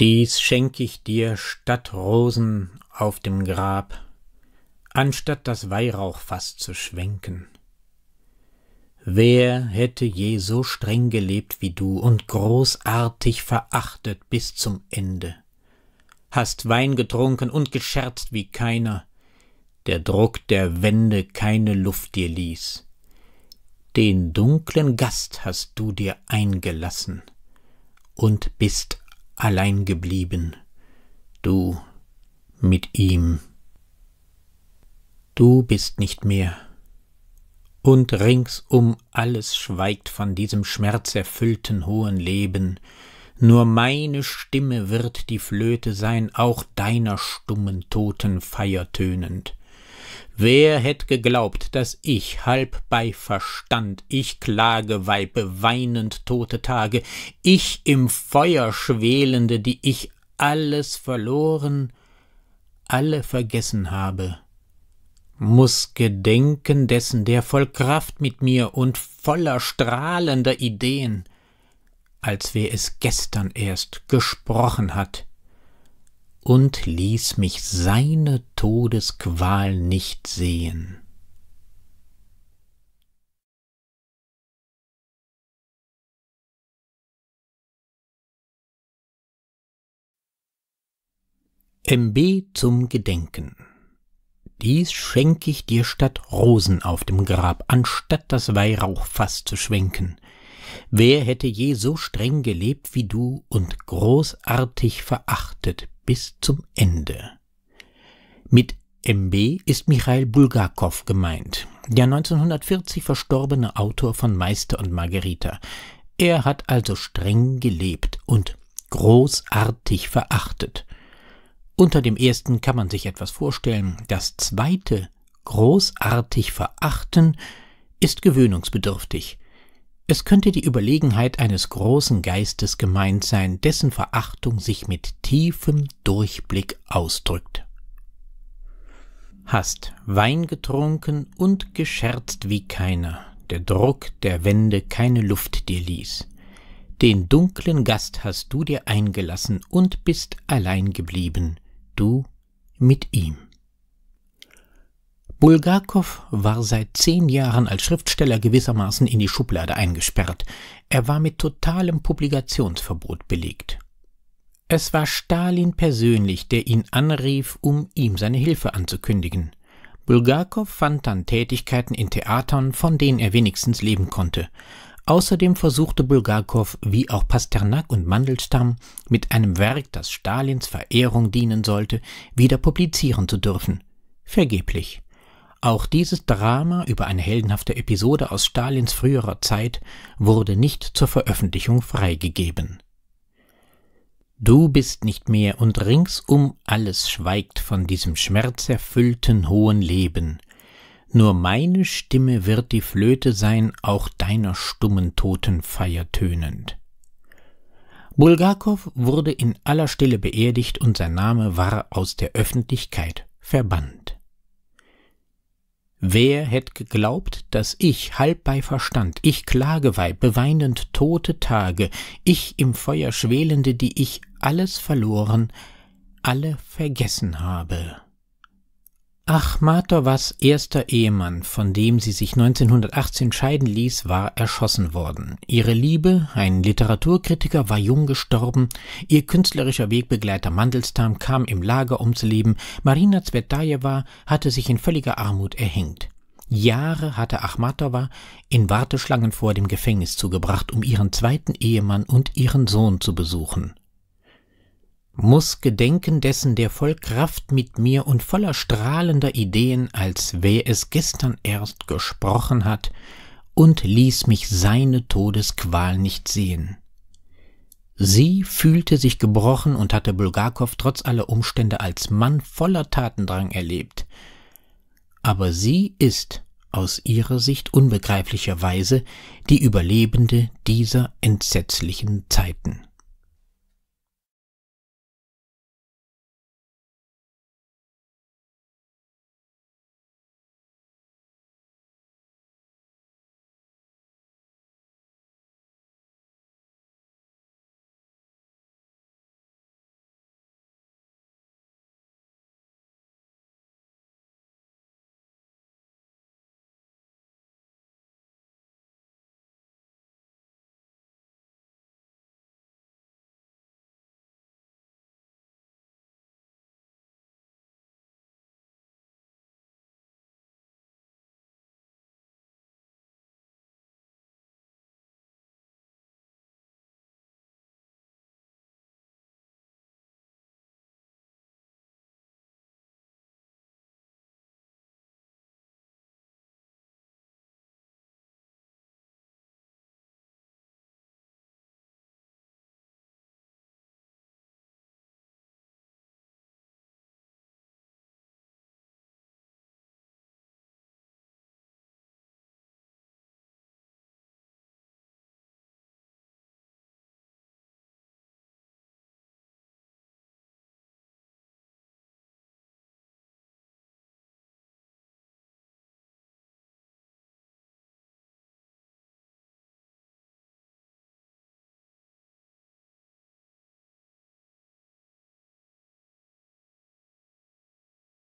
Dies schenk ich dir statt Rosen auf dem Grab, anstatt das Weihrauchfass zu schwenken. Wer hätte je so streng gelebt wie du und großartig verachtet bis zum Ende? Hast Wein getrunken und gescherzt wie keiner, der Druck der Wände keine Luft dir ließ. Den dunklen Gast hast du dir eingelassen und bist allein geblieben, du mit ihm. Du bist nicht mehr. Und ringsum alles schweigt von diesem schmerzerfüllten hohen Leben, nur meine Stimme wird die Flöte sein, auch deiner stummen Toten Feier tönend. Wer hätt geglaubt, dass ich halb bei Verstand, ich Klageweibe weinend tote Tage, ich im Feuer schwelende, die ich alles verloren, alle vergessen habe, muß gedenken dessen, der voll Kraft mit mir und voller strahlender Ideen, als wer es gestern erst gesprochen hat, und ließ mich seine Todesqual nicht sehen. MB zum Gedenken. Dies schenk ich dir statt Rosen auf dem Grab, anstatt das Weihrauchfass zu schwenken. Wer hätte je so streng gelebt wie du und großartig verachtet bis zum Ende. Mit MB ist Michail Bulgakov gemeint, der 1940 verstorbene Autor von Meister und Margarita. Er hat also streng gelebt und großartig verachtet. Unter dem ersten kann man sich etwas vorstellen, das zweite großartig verachten ist gewöhnungsbedürftig. Es könnte die Überlegenheit eines großen Geistes gemeint sein, dessen Verachtung sich mit tiefem Durchblick ausdrückt. Hast Wein getrunken und gescherzt wie keiner, der Druck der Wände keine Luft dir ließ. Den dunklen Gast hast du dir eingelassen und bist allein geblieben, du mit ihm. Bulgakow war seit zehn Jahren als Schriftsteller gewissermaßen in die Schublade eingesperrt. Er war mit totalem Publikationsverbot belegt. Es war Stalin persönlich, der ihn anrief, um ihm seine Hilfe anzukündigen. Bulgakow fand dann Tätigkeiten in Theatern, von denen er wenigstens leben konnte. Außerdem versuchte Bulgakow, wie auch Pasternak und Mandelstamm, mit einem Werk, das Stalins Verehrung dienen sollte, wieder publizieren zu dürfen. Vergeblich. Auch dieses Drama über eine heldenhafte Episode aus Stalins früherer Zeit wurde nicht zur Veröffentlichung freigegeben. Du bist nicht mehr und ringsum alles schweigt von diesem schmerzerfüllten hohen Leben. Nur meine Stimme wird die Flöte sein, auch deiner stummen Totenfeier tönend. Bulgakow wurde in aller Stille beerdigt und sein Name war aus der Öffentlichkeit verbannt. Wer hätte geglaubt, dass ich, halb bei Verstand, ich Klageweib, beweinend tote Tage, ich im Feuer schwelende, die ich alles verloren, alle vergessen habe? Achmatowas erster Ehemann, von dem sie sich 1918 scheiden ließ, war erschossen worden. Ihre Liebe, ein Literaturkritiker, war jung gestorben, ihr künstlerischer Wegbegleiter Mandelstam kam im Lager ums Leben, Marina Zvetajewa hatte sich in völliger Armut erhängt. Jahre hatte Achmatowa in Warteschlangen vor dem Gefängnis zugebracht, um ihren zweiten Ehemann und ihren Sohn zu besuchen muss gedenken dessen, der voll Kraft mit mir und voller strahlender Ideen, als wer es gestern erst gesprochen hat, und ließ mich seine Todesqual nicht sehen. Sie fühlte sich gebrochen und hatte Bulgakow trotz aller Umstände als Mann voller Tatendrang erlebt. Aber sie ist, aus ihrer Sicht unbegreiflicherweise, die Überlebende dieser entsetzlichen Zeiten.